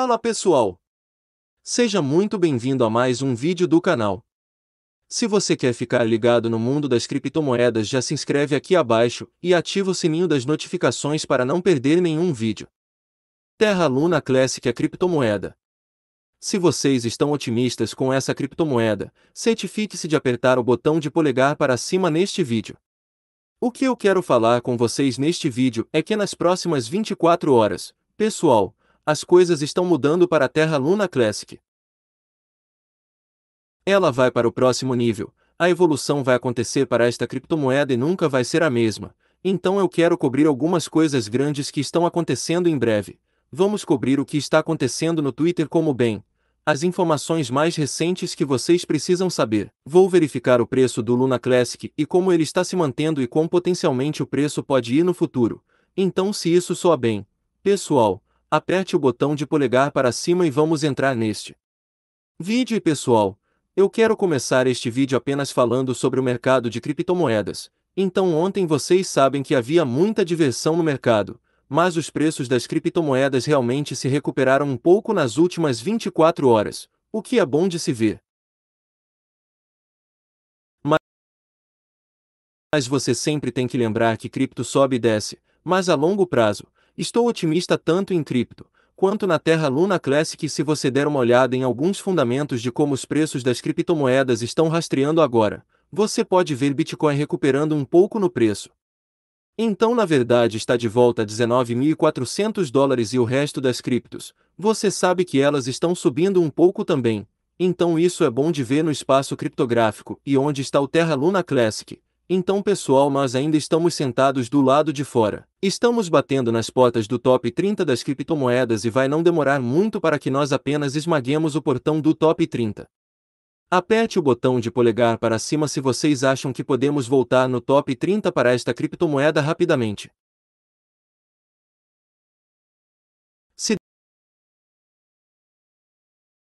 Fala pessoal! Seja muito bem-vindo a mais um vídeo do canal. Se você quer ficar ligado no mundo das criptomoedas já se inscreve aqui abaixo e ativa o sininho das notificações para não perder nenhum vídeo. Terra Luna Classic é criptomoeda. Se vocês estão otimistas com essa criptomoeda, certifique-se de apertar o botão de polegar para cima neste vídeo. O que eu quero falar com vocês neste vídeo é que nas próximas 24 horas, pessoal, as coisas estão mudando para a Terra Luna Classic. Ela vai para o próximo nível, a evolução vai acontecer para esta criptomoeda e nunca vai ser a mesma, então eu quero cobrir algumas coisas grandes que estão acontecendo em breve. Vamos cobrir o que está acontecendo no Twitter como bem, as informações mais recentes que vocês precisam saber. Vou verificar o preço do Luna Classic e como ele está se mantendo e como potencialmente o preço pode ir no futuro. Então, se isso soa bem, pessoal, Aperte o botão de polegar para cima e vamos entrar neste vídeo. E pessoal, eu quero começar este vídeo apenas falando sobre o mercado de criptomoedas. Então ontem vocês sabem que havia muita diversão no mercado, mas os preços das criptomoedas realmente se recuperaram um pouco nas últimas 24 horas, o que é bom de se ver. Mas você sempre tem que lembrar que cripto sobe e desce, mas a longo prazo, Estou otimista tanto em cripto, quanto na Terra Luna Classic se você der uma olhada em alguns fundamentos de como os preços das criptomoedas estão rastreando agora, você pode ver Bitcoin recuperando um pouco no preço. Então, na verdade, está de volta a 19.400 dólares e o resto das criptos. Você sabe que elas estão subindo um pouco também. Então, isso é bom de ver no espaço criptográfico e onde está o Terra Luna Classic. Então, pessoal, nós ainda estamos sentados do lado de fora. Estamos batendo nas portas do top 30 das criptomoedas e vai não demorar muito para que nós apenas esmaguemos o portão do top 30. Aperte o botão de polegar para cima se vocês acham que podemos voltar no top 30 para esta criptomoeda rapidamente. Se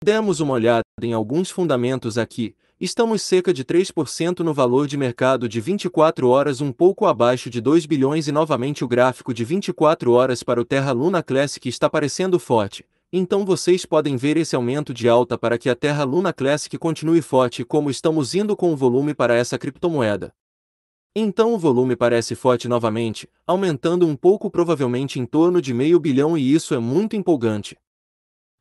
demos uma olhada em alguns fundamentos aqui, estamos cerca de 3% no valor de mercado de 24 horas, um pouco abaixo de 2 bilhões e novamente o gráfico de 24 horas para o Terra Luna Classic está parecendo forte. Então vocês podem ver esse aumento de alta para que a Terra Luna Classic continue forte como estamos indo com o volume para essa criptomoeda. Então o volume parece forte novamente, aumentando um pouco provavelmente em torno de meio bilhão e isso é muito empolgante.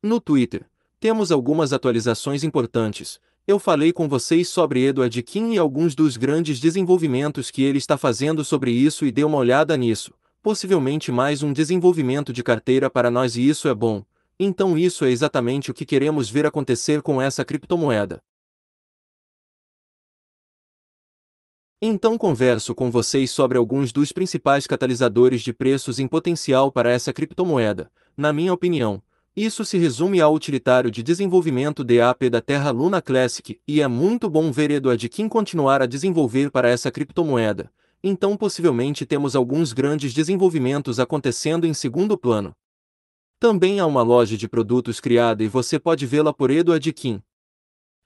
No Twitter, temos algumas atualizações importantes, eu falei com vocês sobre Edward Kim e alguns dos grandes desenvolvimentos que ele está fazendo sobre isso e dei uma olhada nisso. Possivelmente mais um desenvolvimento de carteira para nós e isso é bom. Então isso é exatamente o que queremos ver acontecer com essa criptomoeda. Então converso com vocês sobre alguns dos principais catalisadores de preços em potencial para essa criptomoeda. Na minha opinião, isso se resume ao utilitário de desenvolvimento AP da Terra Luna Classic, e é muito bom ver Edward Kim continuar a desenvolver para essa criptomoeda, então possivelmente temos alguns grandes desenvolvimentos acontecendo em segundo plano. Também há uma loja de produtos criada e você pode vê-la por Edward Kim.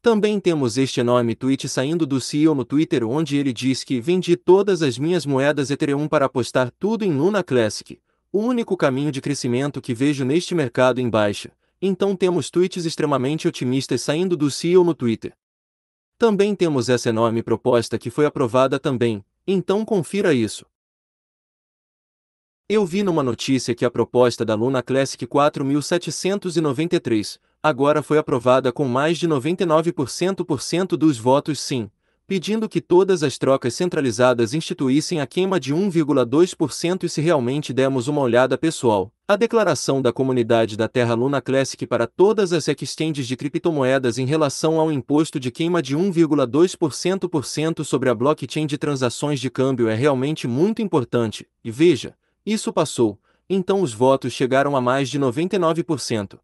Também temos este enorme tweet saindo do CEO no Twitter onde ele diz que vendi todas as minhas moedas Ethereum para apostar tudo em Luna Classic, o único caminho de crescimento que vejo neste mercado em baixa, então temos tweets extremamente otimistas saindo do CEO no Twitter. Também temos essa enorme proposta que foi aprovada também, então confira isso. Eu vi numa notícia que a proposta da Luna Classic 4793 agora foi aprovada com mais de 99% dos votos sim, pedindo que todas as trocas centralizadas instituíssem a queima de 1,2% e se realmente demos uma olhada pessoal, a declaração da comunidade da Terra Luna Classic para todas as exchanges de criptomoedas em relação ao imposto de queima de 1,2% sobre a blockchain de transações de câmbio é realmente muito importante, e veja, isso passou, então os votos chegaram a mais de 99%.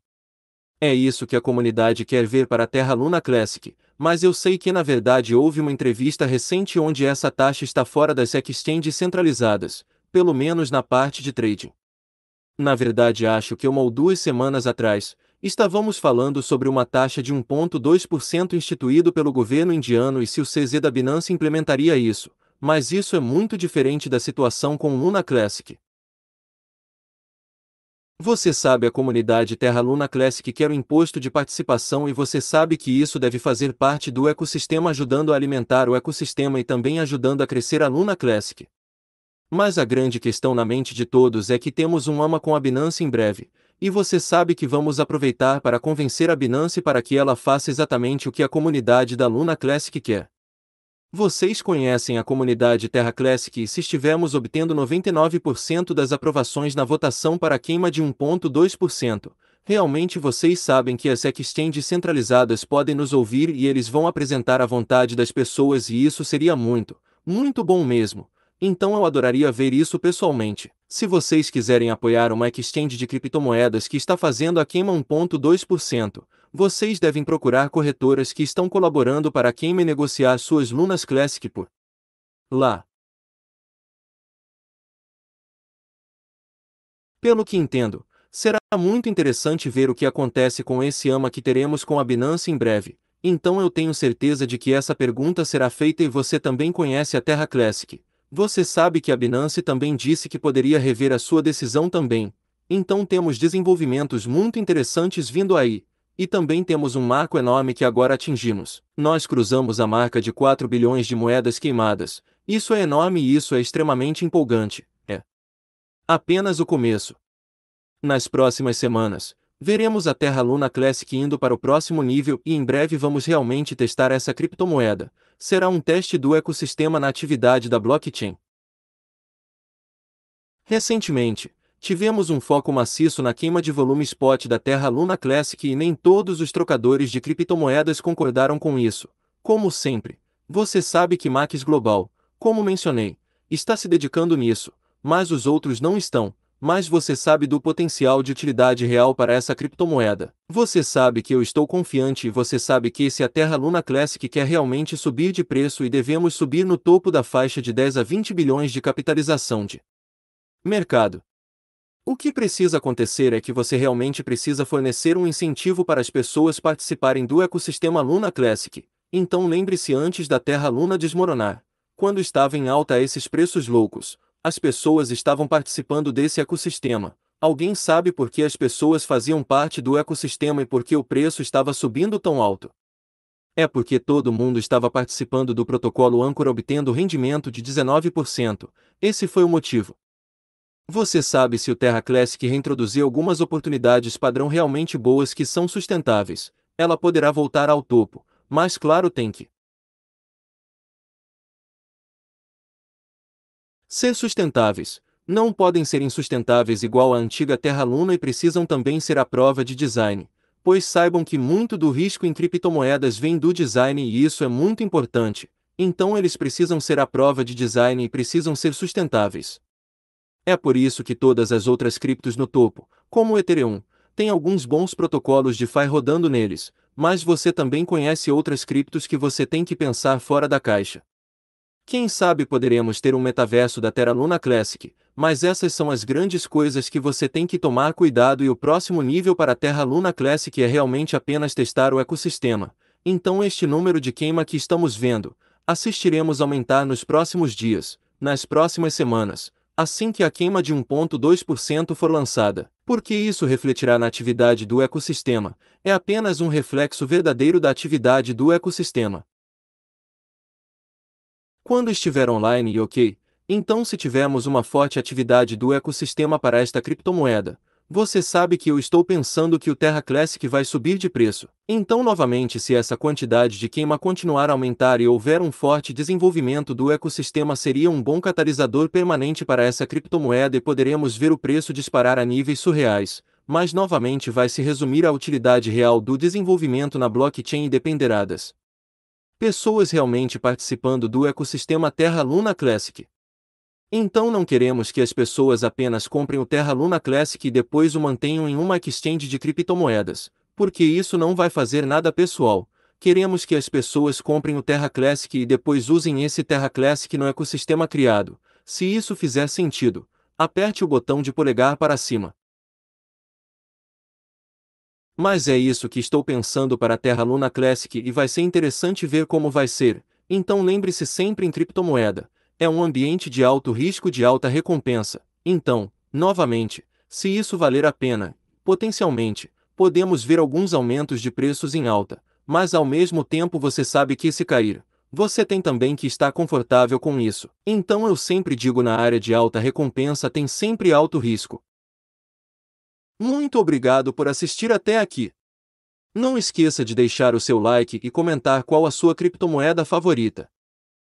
É isso que a comunidade quer ver para a Terra Luna Classic, mas eu sei que na verdade houve uma entrevista recente onde essa taxa está fora das exchanges centralizadas, pelo menos na parte de trading. Na verdade, acho que uma ou duas semanas atrás, estávamos falando sobre uma taxa de 1,2% instituído pelo governo indiano e se o CZ da Binance implementaria isso, mas isso é muito diferente da situação com o Luna Classic. Você sabe a comunidade Terra Luna Classic quer o um imposto de participação e você sabe que isso deve fazer parte do ecossistema ajudando a alimentar o ecossistema e também ajudando a crescer a Luna Classic. Mas a grande questão na mente de todos é que temos um AMA com a Binance em breve, e você sabe que vamos aproveitar para convencer a Binance para que ela faça exatamente o que a comunidade da Luna Classic quer. Vocês conhecem a comunidade Terra Classic e se estivermos obtendo 99% das aprovações na votação para a queima de 1.2%, realmente vocês sabem que as exchanges centralizadas podem nos ouvir e eles vão apresentar a vontade das pessoas e isso seria muito, muito bom mesmo. Então eu adoraria ver isso pessoalmente. Se vocês quiserem apoiar uma exchange de criptomoedas que está fazendo a queima 1.2%, vocês devem procurar corretoras que estão colaborando para quem me negociar suas Lunas Classic por lá. Pelo que entendo, será muito interessante ver o que acontece com esse AMA que teremos com a Binance em breve. Então eu tenho certeza de que essa pergunta será feita e você também conhece a Terra Classic. Você sabe que a Binance também disse que poderia rever a sua decisão também. Então temos desenvolvimentos muito interessantes vindo aí. E também temos um marco enorme que agora atingimos. Nós cruzamos a marca de 4 bilhões de moedas queimadas. Isso é enorme e isso é extremamente empolgante. É apenas o começo. Nas próximas semanas, veremos a Terra Luna Classic indo para o próximo nível e em breve vamos realmente testar essa criptomoeda. Será um teste do ecossistema na atividade da blockchain. Recentemente, tivemos um foco maciço na queima de volume spot da Terra Luna Classic e nem todos os trocadores de criptomoedas concordaram com isso. Como sempre, você sabe que Max Global, como mencionei, está se dedicando nisso, mas os outros não estão. Mas você sabe do potencial de utilidade real para essa criptomoeda. Você sabe que eu estou confiante e você sabe que se a Terra Luna Classic quer realmente subir de preço e devemos subir no topo da faixa de 10 a 20 bilhões de capitalização de mercado, o que precisa acontecer é que você realmente precisa fornecer um incentivo para as pessoas participarem do ecossistema Luna Classic. Então lembre-se antes da Terra Luna desmoronar. Quando estava em alta esses preços loucos, as pessoas estavam participando desse ecossistema. Alguém sabe por que as pessoas faziam parte do ecossistema e por que o preço estava subindo tão alto? É porque todo mundo estava participando do protocolo Anchor obtendo rendimento de 19%. Esse foi o motivo. Você sabe se o Terra Classic reintroduzir algumas oportunidades padrão realmente boas que são sustentáveis, ela poderá voltar ao topo, mas claro tem que ser sustentáveis. Não podem ser insustentáveis igual a antiga Terra-Luna e precisam também ser a prova de design, pois saibam que muito do risco em criptomoedas vem do design e isso é muito importante, então eles precisam ser a prova de design e precisam ser sustentáveis. É por isso que todas as outras criptos no topo, como o Ethereum, têm alguns bons protocolos de FI rodando neles, mas você também conhece outras criptos que você tem que pensar fora da caixa. Quem sabe poderemos ter um metaverso da Terra Luna Classic, mas essas são as grandes coisas que você tem que tomar cuidado e o próximo nível para a Terra Luna Classic é realmente apenas testar o ecossistema. Então este número de queima que estamos vendo, assistiremos aumentar nos próximos dias, nas próximas semanas, assim que a queima de 1,2% for lançada, porque isso refletirá na atividade do ecossistema, é apenas um reflexo verdadeiro da atividade do ecossistema. Quando estiver online e ok, então se tivermos uma forte atividade do ecossistema para esta criptomoeda, você sabe que eu estou pensando que o Terra Classic vai subir de preço. Então, novamente, se essa quantidade de queima continuar a aumentar e houver um forte desenvolvimento do ecossistema, seria um bom catalisador permanente para essa criptomoeda e poderemos ver o preço disparar a níveis surreais. Mas novamente vai se resumir à utilidade real do desenvolvimento na blockchain e dependerá das pessoas realmente participando do ecossistema Terra Luna Classic. Então não queremos que as pessoas apenas comprem o Terra Luna Classic e depois o mantenham em uma exchange de criptomoedas, porque isso não vai fazer nada pessoal. Queremos que as pessoas comprem o Terra Classic e depois usem esse Terra Classic no ecossistema criado. Se isso fizer sentido, aperte o botão de polegar para cima. Mas é isso que estou pensando para a Terra Luna Classic e vai ser interessante ver como vai ser. Então lembre-se sempre em criptomoeda é um ambiente de alto risco de alta recompensa. Então, novamente, se isso valer a pena, potencialmente, podemos ver alguns aumentos de preços em alta, mas ao mesmo tempo você sabe que se cair, você tem também que estar confortável com isso. Então eu sempre digo na área de alta recompensa tem sempre alto risco. Muito obrigado por assistir até aqui. Não esqueça de deixar o seu like e comentar qual a sua criptomoeda favorita.